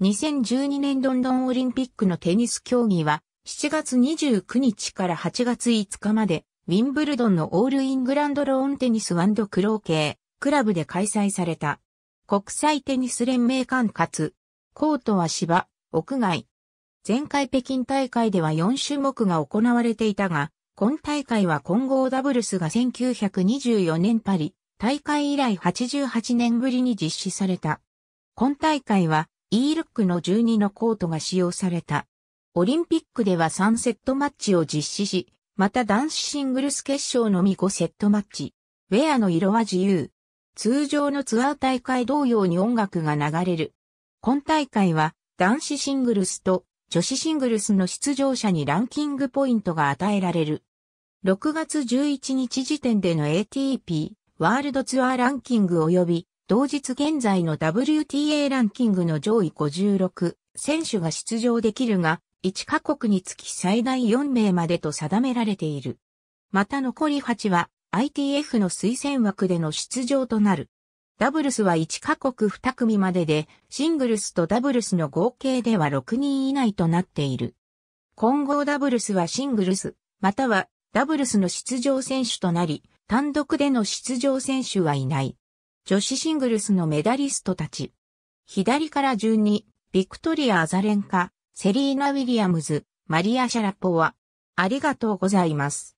2012年ロンドンオリンピックのテニス競技は7月29日から8月5日までウィンブルドンのオールイングランドローンテニスクローケークラブで開催された国際テニス連盟管轄コートは芝屋外前回北京大会では4種目が行われていたが今大会は混合ダブルスが1924年パリ大会以来88年ぶりに実施された今大会は E ルックの12のコートが使用された。オリンピックでは3セットマッチを実施し、また男子シングルス決勝のみ5セットマッチ。ウェアの色は自由。通常のツアー大会同様に音楽が流れる。今大会は男子シングルスと女子シングルスの出場者にランキングポイントが与えられる。6月11日時点での ATP ワールドツアーランキング及び同日現在の WTA ランキングの上位56選手が出場できるが、1カ国につき最大4名までと定められている。また残り8は ITF の推薦枠での出場となる。ダブルスは1カ国2組までで、シングルスとダブルスの合計では6人以内となっている。混合ダブルスはシングルス、またはダブルスの出場選手となり、単独での出場選手はいない。女子シングルスのメダリストたち。左から順に、ビクトリア・アザレンカ、セリーナ・ウィリアムズ、マリア・シャラポワ。ありがとうございます。